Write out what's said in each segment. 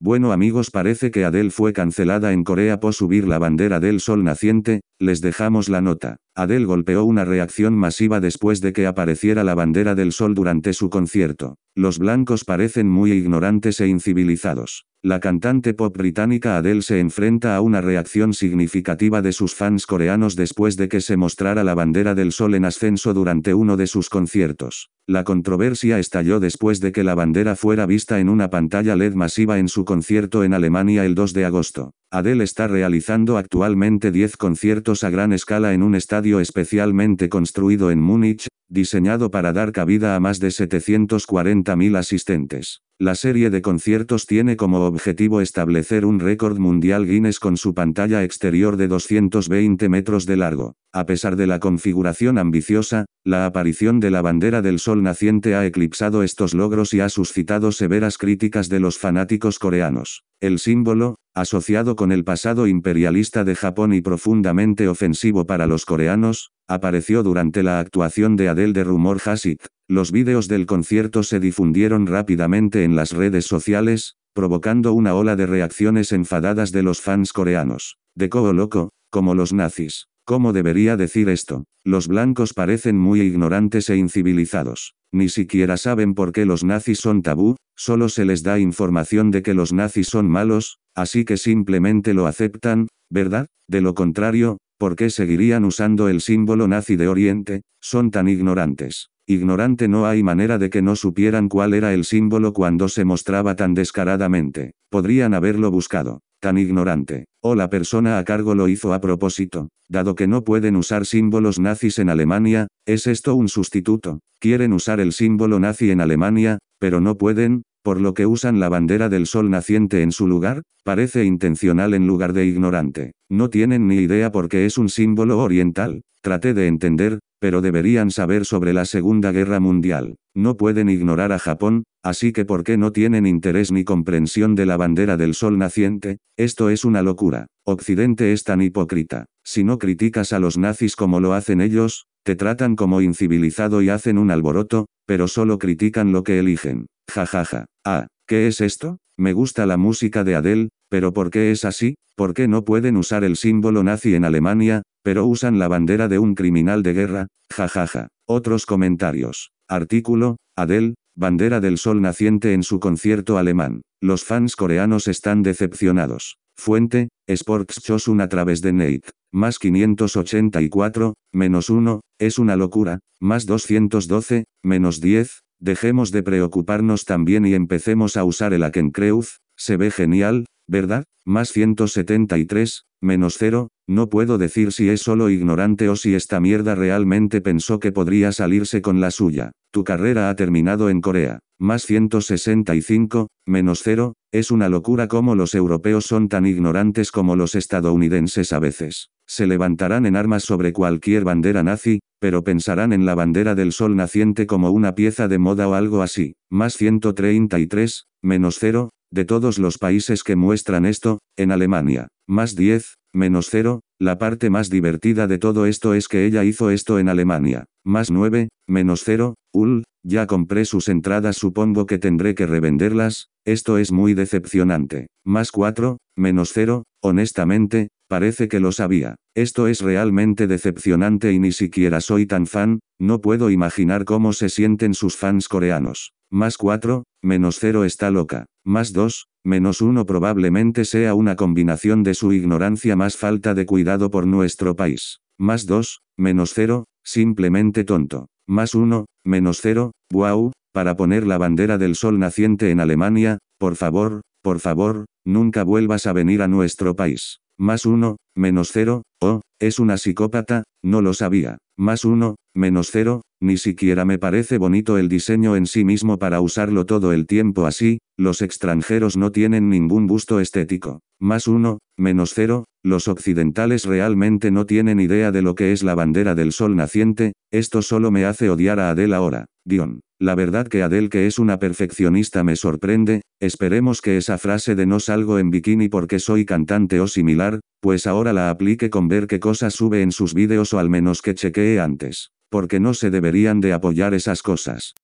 Bueno amigos parece que Adele fue cancelada en Corea por subir la bandera del sol naciente, les dejamos la nota. Adele golpeó una reacción masiva después de que apareciera la bandera del sol durante su concierto. Los blancos parecen muy ignorantes e incivilizados. La cantante pop británica Adele se enfrenta a una reacción significativa de sus fans coreanos después de que se mostrara la bandera del sol en ascenso durante uno de sus conciertos. La controversia estalló después de que la bandera fuera vista en una pantalla LED masiva en su concierto en Alemania el 2 de agosto. Adele está realizando actualmente 10 conciertos a gran escala en un estadio especialmente construido en Múnich, diseñado para dar cabida a más de 740.000 asistentes. La serie de conciertos tiene como objetivo establecer un récord mundial Guinness con su pantalla exterior de 220 metros de largo. A pesar de la configuración ambiciosa, la aparición de la bandera del sol naciente ha eclipsado estos logros y ha suscitado severas críticas de los fanáticos coreanos. El símbolo, asociado con el pasado imperialista de Japón y profundamente ofensivo para los coreanos, Apareció durante la actuación de Adele de Rumor Hasid. Los vídeos del concierto se difundieron rápidamente en las redes sociales, provocando una ola de reacciones enfadadas de los fans coreanos. De Coho Loco, como los nazis. ¿Cómo debería decir esto? Los blancos parecen muy ignorantes e incivilizados. Ni siquiera saben por qué los nazis son tabú, solo se les da información de que los nazis son malos, así que simplemente lo aceptan, ¿verdad? De lo contrario, ¿Por qué seguirían usando el símbolo nazi de Oriente? Son tan ignorantes. Ignorante no hay manera de que no supieran cuál era el símbolo cuando se mostraba tan descaradamente. Podrían haberlo buscado. Tan ignorante. O oh, la persona a cargo lo hizo a propósito. Dado que no pueden usar símbolos nazis en Alemania, ¿es esto un sustituto? Quieren usar el símbolo nazi en Alemania, pero no pueden, por lo que usan la bandera del sol naciente en su lugar, parece intencional en lugar de ignorante. No tienen ni idea porque es un símbolo oriental, traté de entender, pero deberían saber sobre la Segunda Guerra Mundial. No pueden ignorar a Japón, así que ¿por qué no tienen interés ni comprensión de la bandera del sol naciente? Esto es una locura. Occidente es tan hipócrita. Si no criticas a los nazis como lo hacen ellos, te tratan como incivilizado y hacen un alboroto, pero solo critican lo que eligen. Jajaja. Ah, ¿qué es esto? Me gusta la música de Adele, pero ¿por qué es así? ¿Por qué no pueden usar el símbolo nazi en Alemania, pero usan la bandera de un criminal de guerra? Jajaja. Otros comentarios. Artículo, Adele, bandera del sol naciente en su concierto alemán. Los fans coreanos están decepcionados. Fuente, Sports Chosun a través de Nate, más 584, menos 1, es una locura, más 212, menos 10, dejemos de preocuparnos también y empecemos a usar el Akenkreuz, se ve genial, ¿verdad? Más 173, menos 0, no puedo decir si es solo ignorante o si esta mierda realmente pensó que podría salirse con la suya. Tu carrera ha terminado en Corea. Más 165, menos 0, es una locura como los europeos son tan ignorantes como los estadounidenses a veces. Se levantarán en armas sobre cualquier bandera nazi, pero pensarán en la bandera del sol naciente como una pieza de moda o algo así. Más 133, menos 0, de todos los países que muestran esto, en Alemania. Más 10, Menos 0, la parte más divertida de todo esto es que ella hizo esto en Alemania. Más 9, menos cero, ul, ya compré sus entradas supongo que tendré que revenderlas, esto es muy decepcionante. Más 4, menos cero, honestamente, Parece que lo sabía. Esto es realmente decepcionante y ni siquiera soy tan fan, no puedo imaginar cómo se sienten sus fans coreanos. Más 4, menos 0 está loca. Más 2, menos 1 probablemente sea una combinación de su ignorancia más falta de cuidado por nuestro país. Más 2, menos 0, simplemente tonto. Más 1, menos 0, wow, para poner la bandera del sol naciente en Alemania, por favor, por favor, nunca vuelvas a venir a nuestro país. Más uno, menos cero, oh, es una psicópata, no lo sabía. Más uno, menos cero, ni siquiera me parece bonito el diseño en sí mismo para usarlo todo el tiempo así, los extranjeros no tienen ningún gusto estético. Más uno, menos cero, los occidentales realmente no tienen idea de lo que es la bandera del sol naciente, esto solo me hace odiar a Adele ahora. Dion. La verdad que Adele que es una perfeccionista me sorprende, esperemos que esa frase de no salgo en bikini porque soy cantante o similar, pues ahora la aplique con ver qué cosas sube en sus vídeos o al menos que chequee antes, porque no se deberían de apoyar esas cosas.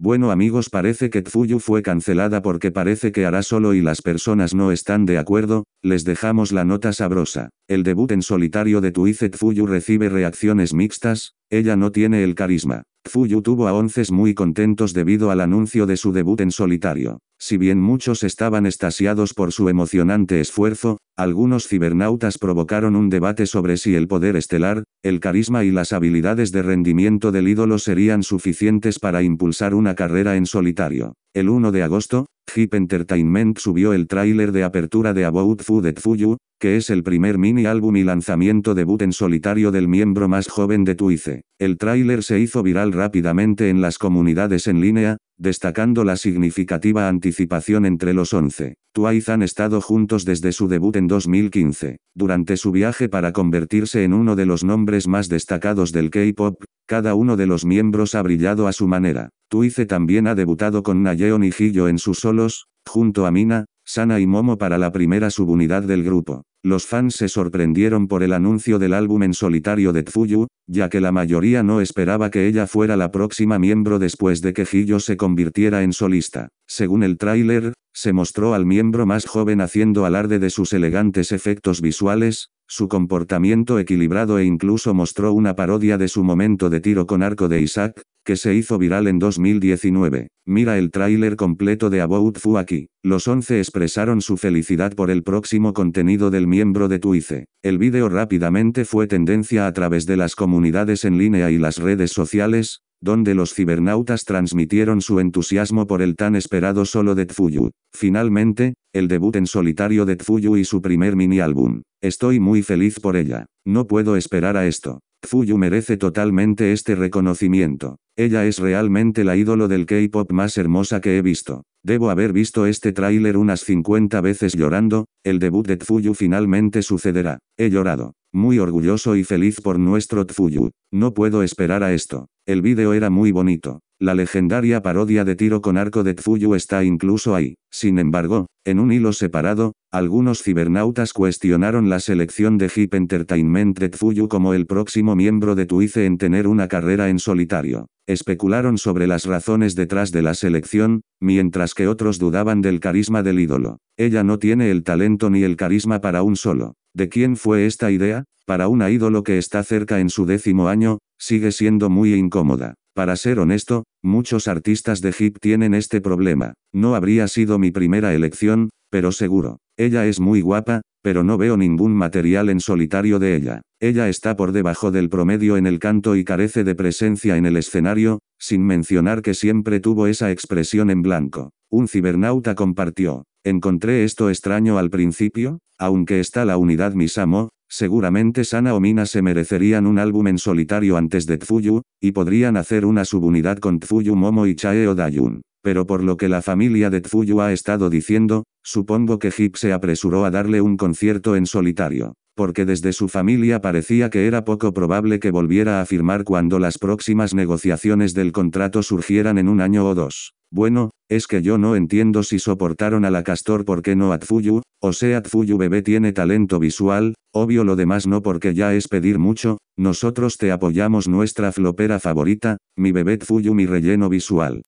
Bueno amigos parece que Tzuyu fue cancelada porque parece que hará solo y las personas no están de acuerdo, les dejamos la nota sabrosa. El debut en solitario de Tuice Tzuyu recibe reacciones mixtas, ella no tiene el carisma. Fuyu tuvo a onces muy contentos debido al anuncio de su debut en solitario. Si bien muchos estaban estasiados por su emocionante esfuerzo, algunos cibernautas provocaron un debate sobre si el poder estelar, el carisma y las habilidades de rendimiento del ídolo serían suficientes para impulsar una carrera en solitario. El 1 de agosto, Hip Entertainment subió el tráiler de apertura de About Food at Fuyu, que es el primer mini álbum y lanzamiento debut en solitario del miembro más joven de Twice. El tráiler se hizo viral rápidamente en las comunidades en línea, destacando la significativa anticipación entre los 11. Twice han estado juntos desde su debut en 2015. Durante su viaje para convertirse en uno de los nombres más destacados del K-pop, cada uno de los miembros ha brillado a su manera. Twice también ha debutado con Nayeon y Hiyo en sus solos, junto a Mina, Sana y Momo para la primera subunidad del grupo. Los fans se sorprendieron por el anuncio del álbum en solitario de Tzuyu, ya que la mayoría no esperaba que ella fuera la próxima miembro después de que Hiyo se convirtiera en solista. Según el tráiler, se mostró al miembro más joven haciendo alarde de sus elegantes efectos visuales, su comportamiento equilibrado e incluso mostró una parodia de su momento de tiro con arco de Isaac, que se hizo viral en 2019. Mira el tráiler completo de About Fu aquí. Los 11 expresaron su felicidad por el próximo contenido del miembro de Twice. El vídeo rápidamente fue tendencia a través de las comunidades en línea y las redes sociales, donde los cibernautas transmitieron su entusiasmo por el tan esperado solo de Tfuyu. Finalmente, el debut en solitario de Tfuyu y su primer mini álbum. Estoy muy feliz por ella. No puedo esperar a esto. Tfuyu merece totalmente este reconocimiento. Ella es realmente la ídolo del K-pop más hermosa que he visto. Debo haber visto este tráiler unas 50 veces llorando, el debut de Tfuyu finalmente sucederá. He llorado muy orgulloso y feliz por nuestro Tfuyu. No puedo esperar a esto. El vídeo era muy bonito. La legendaria parodia de tiro con arco de Tfuyu está incluso ahí. Sin embargo, en un hilo separado, algunos cibernautas cuestionaron la selección de Hip Entertainment de Tfuyu como el próximo miembro de Tuice en tener una carrera en solitario. Especularon sobre las razones detrás de la selección, mientras que otros dudaban del carisma del ídolo. Ella no tiene el talento ni el carisma para un solo. ¿De quién fue esta idea? Para una ídolo que está cerca en su décimo año, sigue siendo muy incómoda. Para ser honesto, muchos artistas de hip tienen este problema. No habría sido mi primera elección, pero seguro. Ella es muy guapa, pero no veo ningún material en solitario de ella. Ella está por debajo del promedio en el canto y carece de presencia en el escenario, sin mencionar que siempre tuvo esa expresión en blanco. Un cibernauta compartió. Encontré esto extraño al principio, aunque está la unidad Misamo, seguramente Sana o Mina se merecerían un álbum en solitario antes de Tfuyu, y podrían hacer una subunidad con Tfuyu Momo y Chae o Dayun. Pero por lo que la familia de Tfuyu ha estado diciendo, supongo que Hip se apresuró a darle un concierto en solitario, porque desde su familia parecía que era poco probable que volviera a firmar cuando las próximas negociaciones del contrato surgieran en un año o dos. Bueno, es que yo no entiendo si soportaron a la Castor porque no a Tfuyu, o sea Tfuyu bebé tiene talento visual, obvio lo demás no porque ya es pedir mucho, nosotros te apoyamos nuestra flopera favorita, mi bebé Tfuyu mi relleno visual.